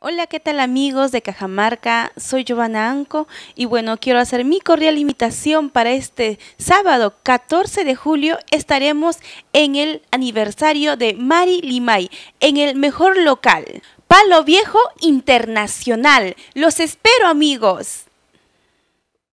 Hola, ¿qué tal amigos de Cajamarca? Soy Giovanna Anco y bueno, quiero hacer mi cordial invitación para este sábado 14 de julio estaremos en el aniversario de Mari Limay, en el mejor local, Palo Viejo Internacional. Los espero amigos.